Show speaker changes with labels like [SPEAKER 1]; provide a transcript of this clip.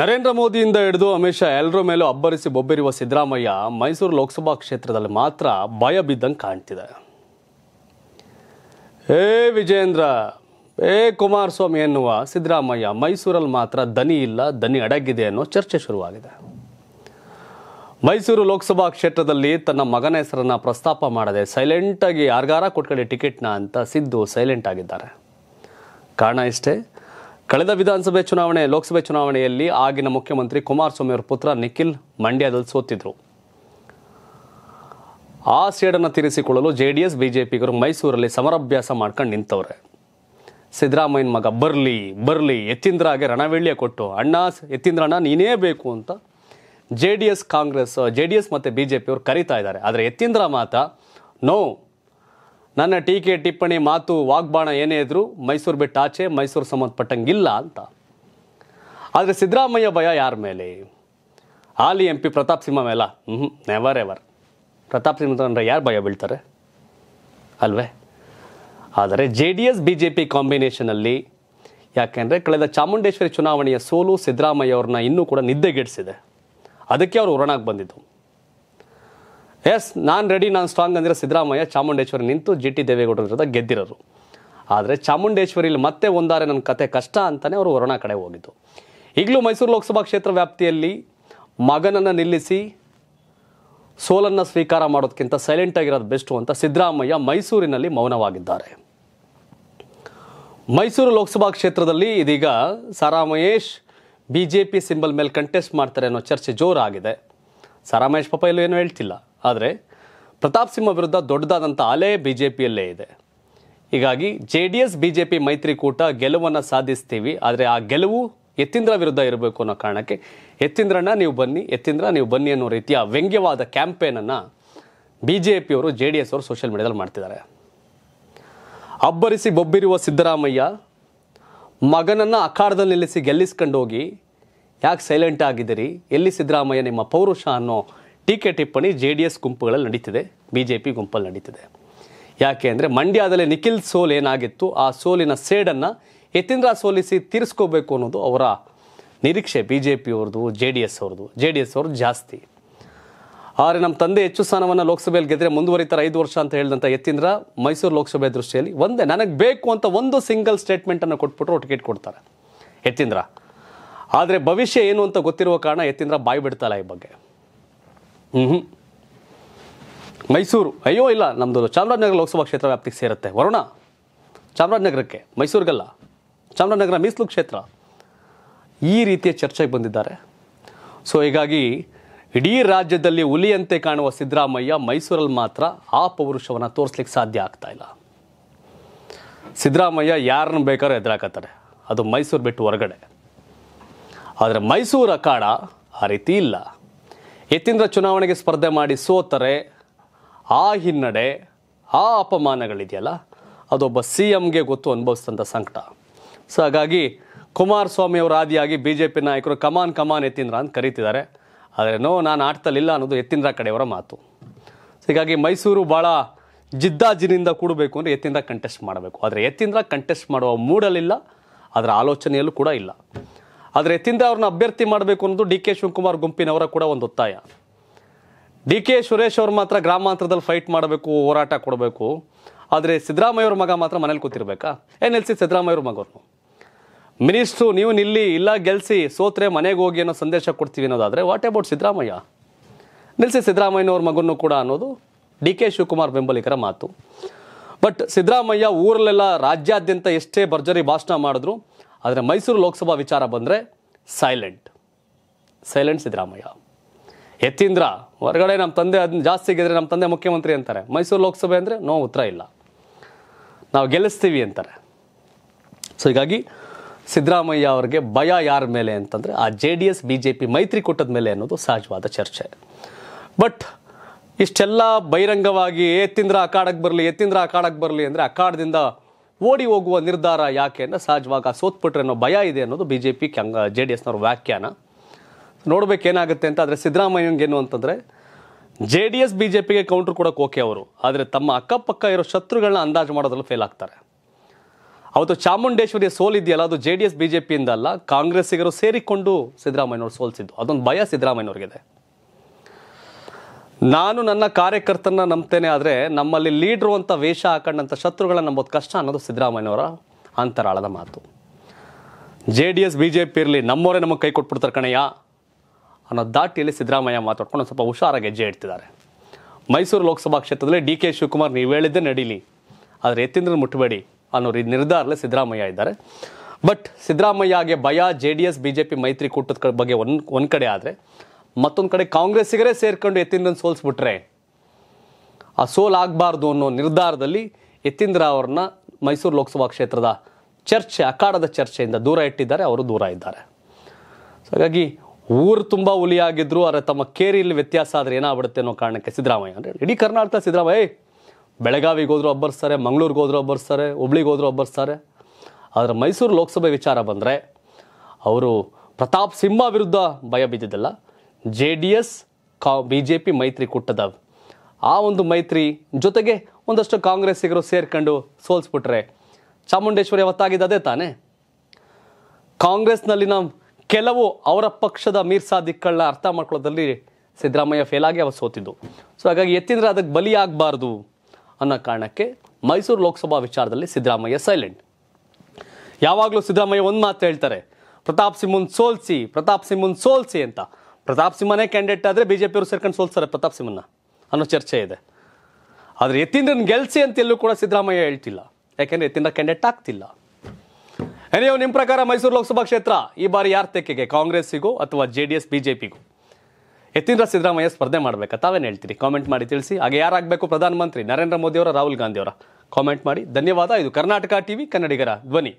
[SPEAKER 1] ನರೇಂದ್ರ ಮೋದಿಯಿಂದ ಹಿಡಿದು ಅಮಿತ್ ಶಾ ಎಲ್ಲರ ಮೇಲೂ ಅಬ್ಬರಿಸಿ ಬೊಬ್ಬಿರುವ ಸಿದ್ದರಾಮಯ್ಯ ಮೈಸೂರು ಲೋಕಸಭಾ ಕ್ಷೇತ್ರದಲ್ಲಿ ಮಾತ್ರ ಭಯ ಬಿದ್ದಂಗೆ ಕಾಣ್ತಿದೆ ಏ ವಿಜೇಂದ್ರ ಏ ಕುಮಾರಸ್ವಾಮಿ ಎನ್ನುವ ಸಿದ್ದರಾಮಯ್ಯ ಮೈಸೂರಲ್ಲಿ ಮಾತ್ರ ದನಿ ಇಲ್ಲ ದನಿ ಅಡಗಿದೆ ಅನ್ನೋ ಚರ್ಚೆ ಶುರುವಾಗಿದೆ ಮೈಸೂರು ಲೋಕಸಭಾ ಕ್ಷೇತ್ರದಲ್ಲಿ ತನ್ನ ಮಗನ ಹೆಸರನ್ನು ಪ್ರಸ್ತಾಪ ಮಾಡದೆ ಸೈಲೆಂಟಾಗಿ ಯಾರಿಗಾರ ಕೊಟ್ಕೊಳ್ಳಿ ಟಿಕೆಟ್ನ ಅಂತ ಸಿದ್ದು ಸೈಲೆಂಟ್ ಆಗಿದ್ದಾರೆ ಕಾರಣ ಇಷ್ಟೇ ಕಳೆದ ವಿಧಾನಸಭೆ ಚುನಾವಣೆ ಲೋಕಸಭೆ ಚುನಾವಣೆಯಲ್ಲಿ ಆಗಿನ ಮುಖ್ಯಮಂತ್ರಿ ಕುಮಾರಸ್ವಾಮಿ ಅವರ ಪುತ್ರ ನಿಖಿಲ್ ಮಂಡ್ಯದಲ್ಲಿ ಸೋತಿದ್ರು ಆ ಸೇಡನ್ನು ತೀರಿಸಿಕೊಳ್ಳಲು ಜೆ ಡಿ ಎಸ್ ಬಿಜೆಪಿಗರು ಮೈಸೂರಲ್ಲಿ ಸಮರಾಭ್ಯಾಸ ಮಾಡ್ಕೊಂಡು ನಿಂತವ್ರೆ ಸಿದ್ದರಾಮಯ್ಯನ ಮಗ ಬರಲಿ ಬರಲಿ ಎತ್ತಿಂದ್ರಾಗೆ ರಣವೀಳ್ಯ ಕೊಟ್ಟು ಅಣ್ಣ ಅಣ್ಣ ನೀನೇ ಬೇಕು ಅಂತ J D S Congress J D S ಮತ್ತು ಬಿ ಜೆ ಪಿಯವರು ಕರೀತಾ ಇದ್ದಾರೆ ಆದರೆ ಎತ್ತಿಂದ್ರ ಮಾತ ನೋ ನನ್ನ ಟೀಕೆ ಟಿಪ್ಪಣಿ ಮಾತು ವಾಗ್ಬಾಣ ಏನೇ ಇದ್ರು ಮೈಸೂರು ಬಿಟ್ಟು ಆಚೆ ಮೈಸೂರು ಸಂಬಂಧಪಟ್ಟಂಗಿಲ್ಲ ಅಂತ ಆದರೆ ಸಿದ್ದರಾಮಯ್ಯ ಭಯ ಯಾರ ಮೇಲೆ ಹಾಲಿ ಎಂ ಪಿ ಪ್ರತಾಪ್ ಸಿಂಹ ಮೇಲ ಹ್ಞೂ ನೆವರ್ ಎವರ್ ಪ್ರತಾಪ್ ಸಿಂಹ ಅಂದರೆ ಯಾರು ಭಯ ಬೀಳ್ತಾರೆ ಅಲ್ವೇ ಆದರೆ J D S B J P ಕಾಂಬಿನೇಷನಲ್ಲಿ ಯಾಕೆಂದರೆ ಕಳೆದ ಚಾಮುಂಡೇಶ್ವರಿ ಚುನಾವಣೆಯ ಸೋಲು ಸಿದ್ದರಾಮಯ್ಯ ಅವ್ರನ್ನ ಇನ್ನೂ ಕೂಡ ನಿದ್ದೆಗೆಡಿಸಿದೆ ಅದಕ್ಕೆ ಅವರು ಹೊರಣಾಗಿ ಬಂದಿದ್ದು ಎಸ್ ನಾನು ರೆಡಿ ನಾನು ಸ್ಟ್ರಾಂಗ್ ಅಂದರೆ ಸಿದ್ದರಾಮಯ್ಯ ಚಾಮುಂಡೇಶ್ವರಿ ನಿಂತು ಜಿ ಟಿ ದೇವೇಗೌಡರ ಜೊತೆ ಗೆದ್ದಿರೋರು ಆದರೆ ಚಾಮುಂಡೇಶ್ವರಿಲಿ ಮತ್ತೆ ಒಂದಾರೆ ನನ್ನ ಕತೆ ಕಷ್ಟ ಅಂತಲೇ ಅವರು ವರುಣಾ ಕಡೆ ಹೋಗಿದ್ದು ಈಗಲೂ ಮೈಸೂರು ಲೋಕಸಭಾ ಕ್ಷೇತ್ರ ವ್ಯಾಪ್ತಿಯಲ್ಲಿ ಮಗನನ್ನು ನಿಲ್ಲಿಸಿ ಸೋಲನ್ನು ಸ್ವೀಕಾರ ಮಾಡೋದಕ್ಕಿಂತ ಸೈಲೆಂಟ್ ಆಗಿರೋದು ಬೆಸ್ಟು ಅಂತ ಸಿದ್ದರಾಮಯ್ಯ ಮೈಸೂರಿನಲ್ಲಿ ಮೌನವಾಗಿದ್ದಾರೆ ಮೈಸೂರು ಲೋಕಸಭಾ ಕ್ಷೇತ್ರದಲ್ಲಿ ಇದೀಗ Sara B J P symbol ಮೇಲೆ ಕಂಟೆಸ್ಟ್ ಮಾಡ್ತಾರೆ ಅನ್ನೋ ಚರ್ಚೆ ಜೋರಾಗಿದೆ ಸಾರಾಮಹೇಶ್ ಮಹೇಶ್ ಪಾಪ ಎಲ್ಲೂ ಏನೂ ಹೇಳ್ತಿಲ್ಲ ಆದರೆ ಪ್ರತಾಪ್ ಸಿಂಹ ವಿರುದ್ಧ ದೊಡ್ಡದಾದಂಥ ಅಲೆ ಬಿ ಜೆ ಪಿಯಲ್ಲೇ ಇದೆ ಹೀಗಾಗಿ J D S B J P ಮೈತ್ರಿಕೂಟ ಗೆಲುವನ್ನು ಸಾಧಿಸ್ತೀವಿ ಆದರೆ ಆ ಗೆಲುವು ಎತ್ತಿಂದ್ರ ವಿರುದ್ಧ ಇರಬೇಕು ಅನ್ನೋ ಕಾರಣಕ್ಕೆ ಎತ್ತಿಂದ್ರಣ್ಣ ನೀವು ಬನ್ನಿ ಎತ್ತಿಂದ್ರ ನೀವು ಬನ್ನಿ ಅನ್ನೋ ರೀತಿಯ ವ್ಯಂಗ್ಯವಾದ ಕ್ಯಾಂಪೇನನ್ನು ಬಿ ಜೆ ಪಿಯವರು ಜೆ ಡಿ ಎಸ್ ಅವರು ಸೋಷಿಯಲ್ ಮೀಡಿಯಾದಲ್ಲಿ ಮಾಡ್ತಿದ್ದಾರೆ ಅಬ್ಬರಿಸಿ ಬೊಬ್ಬಿರುವ ಸಿದ್ದರಾಮಯ್ಯ ಮಗನನ್ನು ಅಖಾಡದಲ್ಲಿ ನಿಲ್ಲಿಸಿ ಗೆಲ್ಲಿಸ್ಕೊಂಡು ಹೋಗಿ ಯಾಕೆ ಸೈಲೆಂಟ್ ಆಗಿದ್ದೀರಿ ಎಲ್ಲಿ ಸಿದ್ದರಾಮಯ್ಯ ನಿಮ್ಮ ಪೌರುಷ ಅನ್ನೋ ಟೀಕೆ ಟಿಪ್ಪಣಿ ಜೆ ಡಿ ಎಸ್ ಗುಂಪುಗಳಲ್ಲಿ ನಡೀತಿದೆ ಬಿ ಜೆ ಪಿ ಗುಂಪಲ್ಲಿ ನಡೀತಿದೆ ಯಾಕೆ ಅಂದರೆ ಮಂಡ್ಯದಲ್ಲಿ ನಿಖಿಲ್ ಸೋಲ್ ಏನಾಗಿತ್ತು ಆ ಸೋಲಿನ ಸೇಡನ್ನು ಯತೀಂದ್ರ ಸೋಲಿಸಿ ತೀರಿಸ್ಕೋಬೇಕು ಅನ್ನೋದು ಅವರ ನಿರೀಕ್ಷೆ ಬಿ ಜೆ ಪಿಯವ್ರದ್ದು ಜೆ ಡಿ ಎಸ್ ಅವ್ರದ್ದು ಜೆ ಡಿ ಎಸ್ ಅವರು ಜಾಸ್ತಿ ಆದರೆ ನಮ್ಮ ತಂದೆ ಹೆಚ್ಚು ಸ್ಥಾನವನ್ನು ಲೋಕಸಭೆಯಲ್ಲಿ ಗೆದ್ದರೆ ಮುಂದುವರಿತಾರೆ ಐದು ವರ್ಷ ಅಂತ ಹೇಳಿದಂಥ ಯತೀಂದ್ರ ಮೈಸೂರು ಲೋಕಸಭೆ ದೃಷ್ಟಿಯಲ್ಲಿ ಒಂದೇ ನನಗೆ ಬೇಕು ಅಂತ ಒಂದು ಸಿಂಗಲ್ ಸ್ಟೇಟ್ಮೆಂಟನ್ನು ಕೊಟ್ಬಿಟ್ರು ಟಿಕೆಟ್ ಕೊಡ್ತಾರೆ ಯತೀಂದ್ರ ಆದರೆ ಭವಿಷ್ಯ ಏನು ಅಂತ ಗೊತ್ತಿರುವ ಕಾರಣ ಯತೀಂದ್ರ ಬಾಯಿ ಈ ಬಗ್ಗೆ ಹ್ಞೂ ಹ್ಞೂ ಮೈಸೂರು ಅಯ್ಯೋ ಇಲ್ಲ ನಮ್ಮದು ಚಾಮರಾಜನಗರ ಲೋಕಸಭಾ ಕ್ಷೇತ್ರ ವ್ಯಾಪ್ತಿಗೆ ಸೇರುತ್ತೆ ವರುಣ ಚಾಮರಾಜನಗರಕ್ಕೆ ಮೈಸೂರಿಗಲ್ಲ ಚಾಮರಾಜನಗರ ಮೀಸಲು ಕ್ಷೇತ್ರ ಈ ರೀತಿಯ ಚರ್ಚೆಗೆ ಬಂದಿದ್ದಾರೆ ಸೊ ಹೀಗಾಗಿ ಇಡೀ ರಾಜ್ಯದಲ್ಲಿ ಹುಲಿಯಂತೆ ಕಾಣುವ ಸಿದ್ದರಾಮಯ್ಯ ಮೈಸೂರಲ್ಲಿ ಮಾತ್ರ ಆ ಪೌರುಷವನ್ನು ತೋರಿಸ್ಲಿಕ್ಕೆ ಸಾಧ್ಯ ಆಗ್ತಾ ಇಲ್ಲ ಸಿದ್ದರಾಮಯ್ಯ ಯಾರನ್ನು ಬೇಕಾದ್ರೂ ಎದುರಾಕತ್ತಾರೆ ಅದು ಮೈಸೂರು ಬಿಟ್ಟು ಹೊರಗಡೆ ಆದರೆ ಮೈಸೂರು ಅಖಾಡ ಆ ರೀತಿ ಇಲ್ಲ ಎತ್ತಿಂದ್ರ ಚುನಾವಣೆಗೆ ಸ್ಪರ್ಧೆ ಮಾಡಿ ಸೋತರೆ ಆ ಹಿನ್ನಡೆ ಆ ಅಪಮಾನಗಳಿದೆಯಲ್ಲ ಅದೊಬ್ಬ ಸಿ ಎಂಗೆ ಗೊತ್ತು ಅನುಭವಿಸಿದಂಥ ಸಂಕಟ ಸೊ ಹಾಗಾಗಿ ಕುಮಾರಸ್ವಾಮಿ ಅವರು ಆದಿಯಾಗಿ ಬಿ ಜೆ ಪಿ ನಾಯಕರು ಕಮಾನ್ ಕಮಾನ್ ಎತ್ತಿಂದ್ರ ಅಂತ ಕರೀತಿದ್ದಾರೆ ಆದರೆ ನೋ ನಾನು ಆಟದಲ್ಲಿಲ್ಲ ಅನ್ನೋದು ಎತ್ತಿಂದ್ರ ಕಡೆಯವರ ಮಾತು ಹೀಗಾಗಿ ಮೈಸೂರು ಭಾಳ ಜಿದ್ದಾಜಿನಿಂದ ಕೂಡಬೇಕು ಅಂದರೆ ಎತ್ತಿಂದ್ರ ಕಂಟೆಸ್ಟ್ ಮಾಡಬೇಕು ಆದರೆ ಎತ್ತಿಂದ್ರ ಕಂಟೆಸ್ಟ್ ಮಾಡುವ ಮೂಡಲಿಲ್ಲ ಅದರ ಆಲೋಚನೆಯಲ್ಲೂ ಕೂಡ ಇಲ್ಲ ಆದರೆ ಎತ್ತಿಂದ ಅವ್ರನ್ನ ಅಭ್ಯರ್ಥಿ ಮಾಡಬೇಕು ಅನ್ನೋದು ಡಿ ಕೆ ಶಿವಕುಮಾರ್ ಗುಂಪಿನವರ ಕೂಡ ಒಂದು ಒತ್ತಾಯ ಡಿ ಕೆ ಸುರೇಶ್ ಅವರು ಮಾತ್ರ ಗ್ರಾಮಾಂತರದಲ್ಲಿ ಫೈಟ್ ಮಾಡಬೇಕು ಹೋರಾಟ ಕೊಡಬೇಕು ಆದರೆ ಅವ್ರ ಮಗ ಮಾತ್ರ ಮನೇಲಿ ಕೂತಿರ್ಬೇಕಾ ಏನು ನಿಲ್ಸಿ ಅವ್ರ ಮಗವ್ರನ್ನು ಮಿನಿಸ್ಟ್ರು ನೀವು ನಿಲ್ಲಿ ಇಲ್ಲ ಗೆಲ್ಸಿ ಸೋತ್ರೆ ಮನೆಗೆ ಹೋಗಿ ಅನ್ನೋ ಸಂದೇಶ ಕೊಡ್ತೀವಿ ಅನ್ನೋದಾದರೆ ವಾಟ್ ಅಬೌಟ್ ಸಿದ್ದರಾಮಯ್ಯ ನಿಲ್ಸಿ ಸಿದ್ದರಾಮಯ್ಯನವ್ರ ಮಗನೂ ಕೂಡ ಅನ್ನೋದು ಡಿ ಕೆ ಶಿವಕುಮಾರ್ ಬೆಂಬಲಿಗರ ಮಾತು ಬಟ್ ಸಿದ್ದರಾಮಯ್ಯ ಊರಲ್ಲೆಲ್ಲ ರಾಜ್ಯಾದ್ಯಂತ ಎಷ್ಟೇ ಭರ್ಜರಿ ಭಾಷಣ ಮಾಡಿದ್ರು ಆದರೆ ಮೈಸೂರು ಲೋಕಸಭಾ ವಿಚಾರ ಬಂದರೆ ಸೈಲೆಂಟ್ ಸೈಲೆಂಟ್ ಸಿದ್ದರಾಮಯ್ಯ ಯತೀಂದ್ರ ಹೊರಗಡೆ ನಮ್ಮ ತಂದೆ ಅದನ್ನ ಜಾಸ್ತಿ ಗೆದ್ರೆ ನಮ್ಮ ತಂದೆ ಮುಖ್ಯಮಂತ್ರಿ ಅಂತಾರೆ ಮೈಸೂರು ಲೋಕಸಭೆ ಅಂದರೆ ನೋ ಉತ್ತರ ಇಲ್ಲ ನಾವು ಗೆಲ್ಲಿಸ್ತೀವಿ ಅಂತಾರೆ ಸೊ ಹೀಗಾಗಿ ಸಿದ್ದರಾಮಯ್ಯ ಅವರಿಗೆ ಭಯ ಯಾರ ಮೇಲೆ ಅಂತಂದರೆ ಆ J D S B J P ಮೈತ್ರಿ ಕೊಟ್ಟದ ಮೇಲೆ ಅನ್ನೋದು ಸಹಜವಾದ ಚರ್ಚೆ ಬಟ್ ಇಷ್ಟೆಲ್ಲ ಬಹಿರಂಗವಾಗಿ ಎತ್ತಿಂದ್ರ ಅಖಾಡಕ್ಕೆ ಬರಲಿ ಎತ್ತಿಂದ್ರ ಅಕಾಡಕ್ಕೆ ಬರಲಿ ಅಂದರೆ ಅಖಾಡದಿಂದ ಓಡಿ ಹೋಗುವ ನಿರ್ಧಾರ ಯಾಕೆ ಅಂದರೆ ಸಹಜವಾಗ ಸೋತ್ಬಿಟ್ರೆ ಅನ್ನೋ ಭಯ ಇದೆ ಅನ್ನೋದು ಬಿ ಜೆ ಪಿ ಕಂಗ ಜೆ ಡಿ ಎಸ್ನವ್ರ ವ್ಯಾಖ್ಯಾನ ನೋಡಬೇಕೇನಾಗುತ್ತೆ ಅಂತ ಆದರೆ ಸಿದ್ದರಾಮಯ್ಯಂಗೇನು ಅಂತಂದರೆ J D S B J ಪಿಗೆ ಕೌಂಟ್ರ್ ಕೊಡೋಕೆ ಓಕೆ ಅವರು ಆದರೆ ತಮ್ಮ ಅಕ್ಕಪಕ್ಕ ಇರೋ ಶತ್ರುಗಳನ್ನ ಅಂದಾಜು ಮಾಡೋದ್ರಲ್ಲಿ ಫೇಲ್ ಆಗ್ತಾರೆ ಅವತ್ತು ಚಾಮುಂಡೇಶ್ವರಿ ಸೋಲಿದೆಯಲ್ಲ ಅದು J D S B J ಪಿಯಿಂದ ಅಲ್ಲ ಕಾಂಗ್ರೆಸ್ಸಿಗರು ಸೇರಿಕೊಂಡು ಸಿದ್ದರಾಮಯ್ಯವ್ರು ಸೋಲಿಸಿದ್ದು ಅದೊಂದು ಭಯ ಸಿದ್ದರಾಮಯ್ಯವ್ರಿಗಿದೆ ನಾನು ನನ್ನ ಕಾರ್ಯಕರ್ತನ ನಂಬ್ತೇನೆ ಆದರೆ ನಮ್ಮಲ್ಲಿ ಲೀಡ್ರು ಅಂತ ವೇಷ ಹಾಕೊಂಡಂಥ ಶತ್ರುಗಳನ್ನ ನಂಬೋದು ಕಷ್ಟ ಅನ್ನೋದು ಸಿದ್ದರಾಮಯ್ಯನವರ ಅಂತರಾಳದ ಮಾತು J D S B J P ಇರಲಿ ನಮ್ಮವರೇ ನಮಗೆ ಕೈ ಕೊಟ್ಬಿಡ್ತಾರೆ ಕಣಯ್ಯ ಅನ್ನೋ ದಾಟಿಯಲ್ಲಿ ಸಿದ್ದರಾಮಯ್ಯ ಮಾತಾಡ್ಕೊಂಡು ಸ್ವಲ್ಪ ಹುಷಾರಾಗಿ ಹೆಜ್ಜೆ ಇಡ್ತಿದ್ದಾರೆ ಮೈಸೂರು ಲೋಕಸಭಾ ಕ್ಷೇತ್ರದಲ್ಲಿ ಡಿ ಕೆ ಶಿವಕುಮಾರ್ ನೀವು ಹೇಳಿದ್ದೇ ನಡೀಲಿ ಆದರೆ ಎತ್ತಿಂದ್ರೆ ಮುಟ್ಟಬೇಡಿ ಅನ್ನೋ ರೀ ನಿರ್ಧಾರಲ್ಲೇ ಸಿದ್ದರಾಮಯ್ಯ ಇದ್ದಾರೆ ಬಟ್ ಸಿದ್ದರಾಮಯ್ಯಗೆ ಭಯ J D S B J P ಮೈತ್ರಿಕೂಟದ ಬಗ್ಗೆ ಒಂದು ಒಂದು ಕಡೆ ಆದರೆ ಮತ್ತೊಂದು ಕಡೆ ಕಾಂಗ್ರೆಸ್ಸಿಗರೇ ಸೇರ್ಕೊಂಡು ಯತೀಂದ್ರನ್ ಸೋಲಿಸ್ಬಿಟ್ರೆ ಆ ಸೋಲಾಗಬಾರ್ದು ಅನ್ನೋ ನಿರ್ಧಾರದಲ್ಲಿ ಯತೀಂದ್ರ ಅವ್ರನ್ನ ಮೈಸೂರು ಲೋಕಸಭಾ ಕ್ಷೇತ್ರದ ಚರ್ಚೆ ಅಖಾಡದ ಚರ್ಚೆಯಿಂದ ದೂರ ಇಟ್ಟಿದ್ದಾರೆ ಅವರು ದೂರ ಇದ್ದಾರೆ ಹಾಗಾಗಿ ಊರು ತುಂಬ ಹುಲಿಯಾಗಿದ್ರು ಆದರೆ ತಮ್ಮ ಕೇರಿಯಲ್ಲಿ ವ್ಯತ್ಯಾಸ ಆದರೆ ಏನಾಗ್ಬಿಡುತ್ತೆ ಅನ್ನೋ ಕಾರಣಕ್ಕೆ ಸಿದ್ದರಾಮಯ್ಯ ಅಂದರೆ ಇಡೀ ಕರ್ನಾಟಕ ಸಿದ್ದರಾಮಯ್ಯ ಬೆಳಗಾವಿಗೆ ಹೋದರೂ ಒಬ್ಬರಿಸ್ತಾರೆ ಮಂಗಳೂರಿಗೆ ಹೋದರೂ ಒಬ್ಬರಿಸ್ತಾರೆ ಹುಬ್ಳಿಗೆ ಹೋದರೂ ಆದರೆ ಮೈಸೂರು ಲೋಕಸಭೆ ವಿಚಾರ ಬಂದರೆ ಅವರು ಪ್ರತಾಪ್ ಸಿಂಹ ವಿರುದ್ಧ ಭಯ ಬಿದ್ದಿದ್ದಲ್ಲ ಜೆ ಡಿ ಎಸ್ ಕಾ ಬಿ ಜೆ ಪಿ ಮೈತ್ರಿಕೂಟದ ಆ ಒಂದು ಮೈತ್ರಿ ಜೊತೆಗೆ ಒಂದಷ್ಟು ಕಾಂಗ್ರೆಸ್ಸಿಗರು ಸೇರ್ಕೊಂಡು ಸೋಲ್ಸ್ಬಿಟ್ರೆ ಚಾಮುಂಡೇಶ್ವರಿ ಅವತ್ತಾಗಿದ್ದು ಅದೇ ತಾನೇ ಕಾಂಗ್ರೆಸ್ನಲ್ಲಿನ ಕೆಲವು ಅವರ ಪಕ್ಷದ ಮೀರ್ಸಾದಿಕ್ಕಳನ್ನ ಅರ್ಥ ಮಾಡ್ಕೊಳ್ಳೋದಲ್ಲಿ ಸಿದ್ದರಾಮಯ್ಯ ಫೇಲ್ ಆಗಿ ಅವರು ಸೋತಿದ್ದು ಸೊ ಹಾಗಾಗಿ ಎತ್ತಿದ್ರೆ ಅದಕ್ಕೆ ಬಲಿಯಾಗಬಾರ್ದು ಅನ್ನೋ ಕಾರಣಕ್ಕೆ ಮೈಸೂರು ಲೋಕಸಭಾ ವಿಚಾರದಲ್ಲಿ ಸಿದ್ದರಾಮಯ್ಯ ಸೈಲೆಂಟ್ ಯಾವಾಗಲೂ ಸಿದ್ದರಾಮಯ್ಯ ಒಂದು ಮಾತು ಹೇಳ್ತಾರೆ ಪ್ರತಾಪ್ ಸಿಂಹನ್ ಸೋಲ್ಸಿ ಪ್ರತಾಪ್ ಸಿಂಹನ್ ಸೋಲ್ಸಿ ಅಂತ ಪ್ರತಾಪ್ ಸಿಂಹನೇ ಕ್ಯಾಂಡಿಡೇಟ್ ಆದರೆ ಬಿ ಜೆ ಪಿಯವರು ಸೇರ್ಕೊಂಡು ಸೋಲ್ಸ್ತಾರೆ ಪ್ರತಾಪ್ ಸಿಂಹನ ಅನ್ನೋ ಚರ್ಚೆ ಇದೆ ಆದರೆ ಯತೀಂದ್ರನ್ ಗೆಲ್ಸಿ ಅಂತ ಎಲ್ಲೂ ಕೂಡ ಸಿದ್ದರಾಮಯ್ಯ ಹೇಳ್ತಿಲ್ಲ ಯಾಕೆಂದರೆ ಯತೀಂದ್ರ ಕ್ಯಾಂಡಿಡೇಟ್ ಆಗ್ತಿಲ್ಲ ಏನೇ ನಿಮ್ಮ ಪ್ರಕಾರ ಮೈಸೂರು ಲೋಕಸಭಾ ಕ್ಷೇತ್ರ ಈ ಬಾರಿ ಯಾರ ತೆಕ್ಕೆಗೆ ಕಾಂಗ್ರೆಸ್ಸಿಗೂ ಅಥವಾ J D S B J ಪಿಗೂ ಯತೀಂದ್ರ ಸಿದ್ದರಾಮಯ್ಯ ಸ್ಪರ್ಧೆ ಮಾಡಬೇಕಾ ತಾವೇನು ಹೇಳ್ತೀರಿ ಕಾಮೆಂಟ್ ಮಾಡಿ ತಿಳಿಸಿ ಹಾಗೆ ಯಾರಾಗಬೇಕು ಪ್ರಧಾನಮಂತ್ರಿ ನರೇಂದ್ರ ಮೋದಿಯವರ ರಾಹುಲ್ ಗಾಂಧಿಯವರ ಕಾಮೆಂಟ್ ಮಾಡಿ ಧನ್ಯವಾದ ಇದು ಕರ್ನಾಟಕ ಟಿವಿ ಕನ್ನಡಿಗರ ಧ್ವನಿ